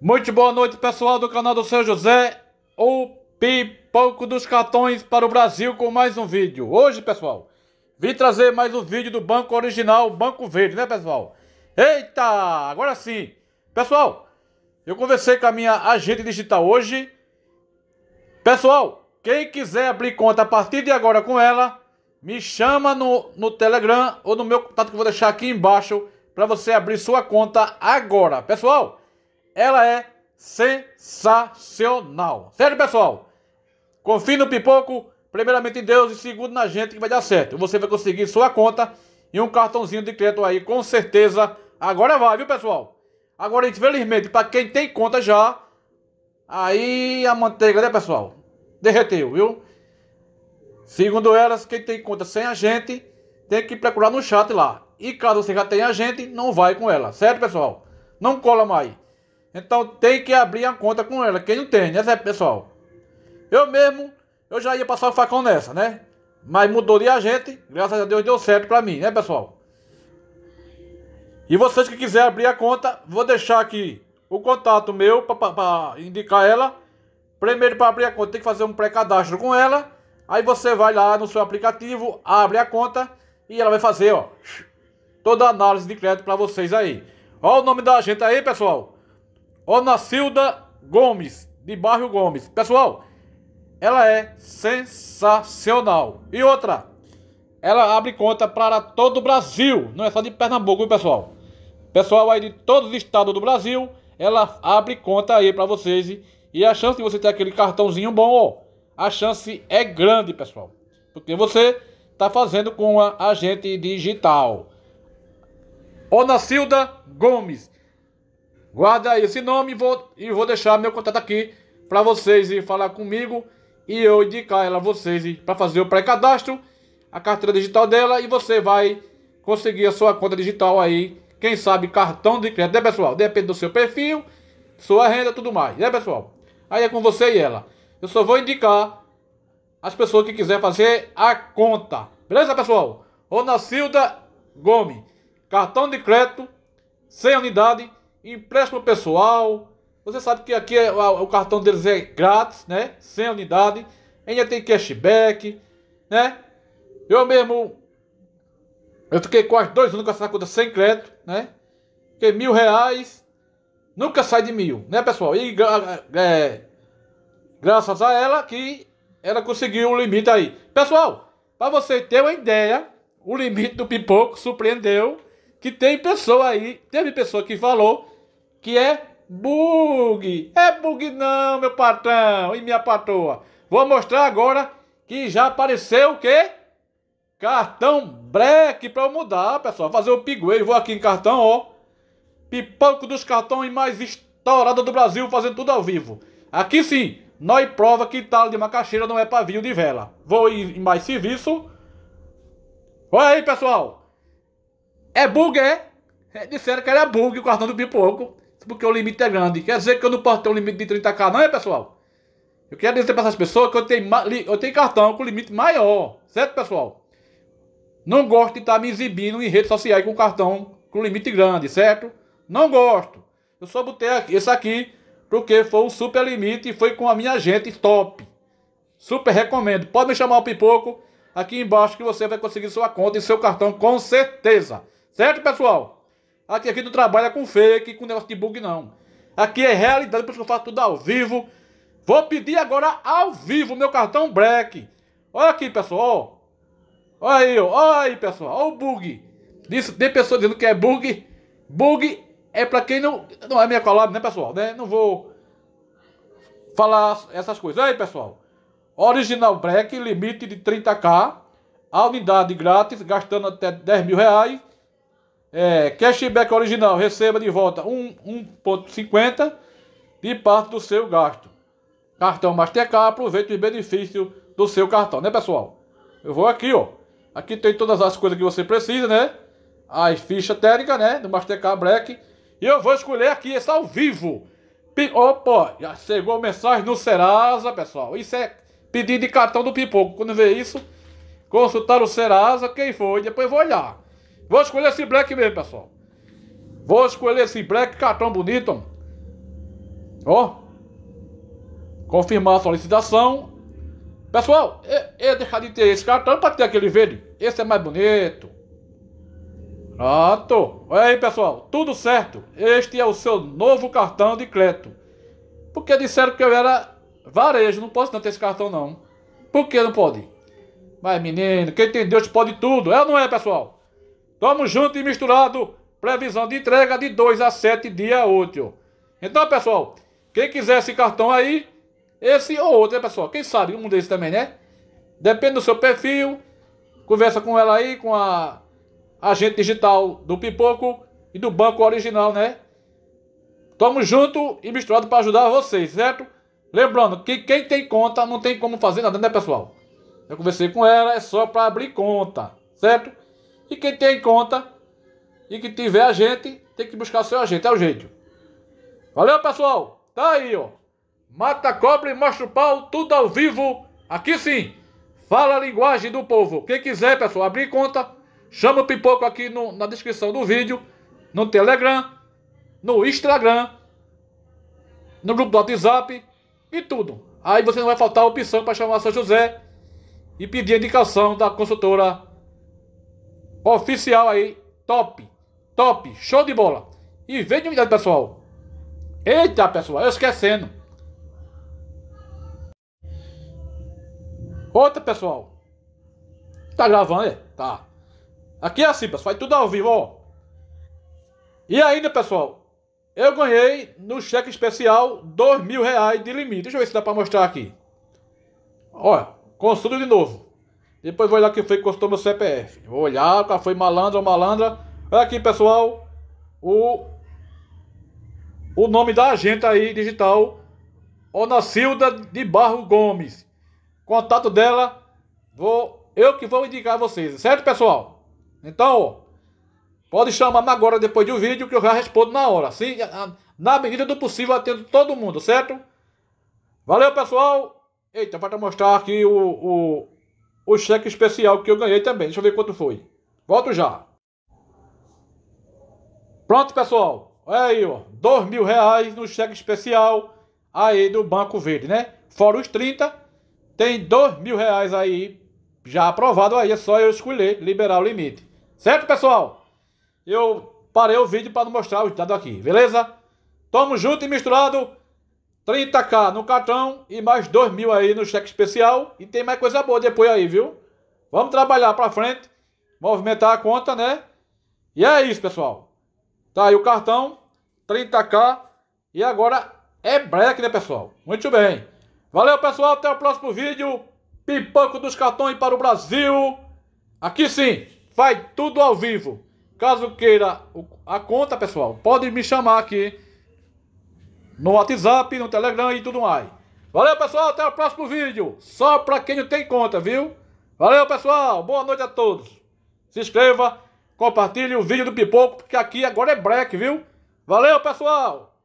Muito boa noite, pessoal do canal do Seu José, o Pipoco dos Cartões para o Brasil com mais um vídeo. Hoje, pessoal, vim trazer mais um vídeo do Banco Original, Banco Verde, né, pessoal? Eita, agora sim. Pessoal, eu conversei com a minha agente digital hoje. Pessoal, quem quiser abrir conta a partir de agora com ela, me chama no, no Telegram ou no meu contato que eu vou deixar aqui embaixo para você abrir sua conta agora. Pessoal... Ela é sensacional. Sério, pessoal? Confie no Pipoco, primeiramente em Deus e segundo na gente que vai dar certo. Você vai conseguir sua conta e um cartãozinho de crédito aí, com certeza. Agora vai, viu, pessoal? Agora, infelizmente, para quem tem conta já, aí a manteiga, né, pessoal? Derreteu, viu? Segundo elas, quem tem conta sem a gente tem que procurar no chat lá. E caso você já tenha a gente, não vai com ela, certo, pessoal? Não cola mais. Então tem que abrir a conta com ela. Quem não tem, né, Zé, pessoal? Eu mesmo, eu já ia passar o facão nessa, né? Mas mudou de agente, graças a Deus deu certo pra mim, né, pessoal? E vocês que quiserem abrir a conta, vou deixar aqui o contato meu para indicar ela. Primeiro, para abrir a conta, tem que fazer um pré-cadastro com ela. Aí você vai lá no seu aplicativo, abre a conta e ela vai fazer, ó, toda a análise de crédito para vocês aí. Olha o nome da gente aí, pessoal. Onacilda Gomes, de Barrio Gomes. Pessoal, ela é sensacional. E outra, ela abre conta para todo o Brasil, não é só de Pernambuco, viu, pessoal? Pessoal aí de todos os estados do Brasil, ela abre conta aí para vocês. E, e a chance de você ter aquele cartãozinho bom, ó, a chance é grande, pessoal. Porque você está fazendo com a agente digital. Onacilda Gomes. Guarda aí esse nome e vou, e vou deixar meu contato aqui para vocês e falar comigo e eu indicar ela a vocês para fazer o pré-cadastro, a carteira digital dela e você vai conseguir a sua conta digital aí. Quem sabe cartão de crédito, né pessoal? Depende do seu perfil, sua renda tudo mais, né pessoal? Aí é com você e ela. Eu só vou indicar as pessoas que quiser fazer a conta. Beleza, pessoal? Nacilda Gomes. Cartão de crédito, sem unidade, empréstimo pessoal. Você sabe que aqui é, o cartão deles é grátis, né? Sem unidade. Ainda tem cashback, né? Eu mesmo. Eu fiquei quase dois anos com essa conta sem crédito, né? Fiquei mil reais. Nunca sai de mil, né, pessoal? E é, graças a ela que ela conseguiu o limite aí. Pessoal, para você ter uma ideia, o limite do pipoco surpreendeu que tem pessoa aí, teve pessoa que falou que é bug. É bug não, meu patrão e minha patroa. Vou mostrar agora que já apareceu o quê? Cartão break para mudar, pessoal. Fazer o pigueiro. Vou aqui em cartão, ó. Pipoco dos cartões mais estourado do Brasil, fazendo tudo ao vivo. Aqui sim, nós prova que talo de macaxeira não é pavio de vela. Vou em mais serviço. Olha aí, pessoal. É bug, é? é? Disseram que era bug o cartão do pipoco, porque o limite é grande. Quer dizer que eu não posso ter um limite de 30k, não é, pessoal? Eu quero dizer para essas pessoas que eu tenho, eu tenho cartão com limite maior, certo, pessoal? Não gosto de estar tá me exibindo em redes sociais com cartão com limite grande, certo? Não gosto. Eu só botei esse aqui porque foi um super limite e foi com a minha gente top. Super recomendo. Pode me chamar o Pipoco aqui embaixo que você vai conseguir sua conta e seu cartão com certeza. Certo, pessoal? Aqui, aqui não trabalha com fake, com negócio de bug, não. Aqui é realidade, por isso que eu faço tudo ao vivo. Vou pedir agora ao vivo meu cartão Black. Olha aqui, pessoal. Olha aí, olha aí, pessoal. Olha o bug. Isso, tem pessoa dizendo que é bug. Bug é pra quem não. Não é minha collab, né, pessoal? Né? Não vou falar essas coisas. Olha aí, pessoal. Original Black, limite de 30k. A unidade grátis, gastando até 10 mil reais. É, cashback original, receba de volta 1,50 de parte do seu gasto. Cartão Mastercard, aproveite os benefícios do seu cartão, né pessoal? Eu vou aqui, ó. Aqui tem todas as coisas que você precisa, né? As fichas técnicas, né? Do Mastercard Black. E eu vou escolher aqui esse ao vivo. Opa, já chegou mensagem no Serasa, pessoal. Isso é pedido de cartão do Pipoco. Quando vê isso, consultar o Serasa, quem foi, depois vou olhar. Vou escolher esse black mesmo, pessoal. Vou escolher esse black, cartão bonito. Ó. Confirmar a solicitação. Pessoal, eu, eu deixar de ter esse cartão para ter aquele verde. Esse é mais bonito. Pronto. Olha aí, pessoal. Tudo certo. Este é o seu novo cartão de crédito. Porque disseram que eu era varejo. Não posso não ter esse cartão, não. Por que não pode? Mas, menino, quem tem Deus pode tudo. É ou não é, pessoal? Tamo junto e misturado. Previsão de entrega de 2 a 7 dias útil. Então, pessoal, quem quiser esse cartão aí, esse ou outro, né, pessoal? Quem sabe um desses também, né? Depende do seu perfil. Conversa com ela aí, com a agente digital do Pipoco e do Banco Original, né? Tamo junto e misturado para ajudar vocês, certo? Lembrando que quem tem conta não tem como fazer nada, né, pessoal? Eu conversei com ela, é só para abrir conta, certo? E quem tem conta e que tiver agente, tem que buscar seu agente, é o jeito. Valeu, pessoal! Tá aí, ó. Mata cobra e mostra o pau, tudo ao vivo. Aqui sim. Fala a linguagem do povo. Quem quiser, pessoal, abrir conta, chama o pipoco aqui no, na descrição do vídeo, no Telegram, no Instagram, no grupo do WhatsApp e tudo. Aí você não vai faltar a opção para chamar São José e pedir a indicação da consultora Oficial aí, top, top, show de bola. E vem de unidade, pessoal. Eita, pessoal, eu esquecendo. Outra, pessoal. Tá gravando, é? Tá. Aqui é assim, pessoal, é tudo ao vivo, ó. E ainda, pessoal, eu ganhei no cheque especial dois mil reais de limite. Deixa eu ver se dá pra mostrar aqui. Olha, consulta de novo. Depois vou olhar quem foi que custou meu CPF. Vou olhar, o cara foi malandro ou malandra. Olha aqui, pessoal. O, o nome da agente aí, digital. Onacilda de Barro Gomes. Contato dela. Vou, eu que vou indicar a vocês. Certo, pessoal? Então, ó, pode chamar agora depois do vídeo que eu já respondo na hora. Sim, na medida do possível, atendo todo mundo, certo? Valeu, pessoal. Eita, falta mostrar aqui o, o o cheque especial que eu ganhei também. Deixa eu ver quanto foi. Volto já. Pronto, pessoal. Olha aí, ó. Dois mil reais no cheque especial aí do Banco Verde, né? Fora os 30, tem dois mil reais aí já aprovado aí. É só eu escolher liberar o limite. Certo, pessoal? Eu parei o vídeo para não mostrar o dado aqui, beleza? Tamo junto e misturado. 30k no cartão e mais 2 mil aí no cheque especial. E tem mais coisa boa depois aí, viu? Vamos trabalhar pra frente, movimentar a conta, né? E é isso, pessoal. Tá aí o cartão, 30k. E agora é break, né, pessoal? Muito bem. Valeu, pessoal. Até o próximo vídeo. Pipoco dos cartões para o Brasil. Aqui sim, vai tudo ao vivo. Caso queira a conta, pessoal, pode me chamar aqui no WhatsApp, no Telegram e tudo mais. Valeu, pessoal. Até o próximo vídeo. Só para quem não tem conta, viu? Valeu, pessoal. Boa noite a todos. Se inscreva, compartilhe o vídeo do Pipoco, porque aqui agora é break, viu? Valeu, pessoal.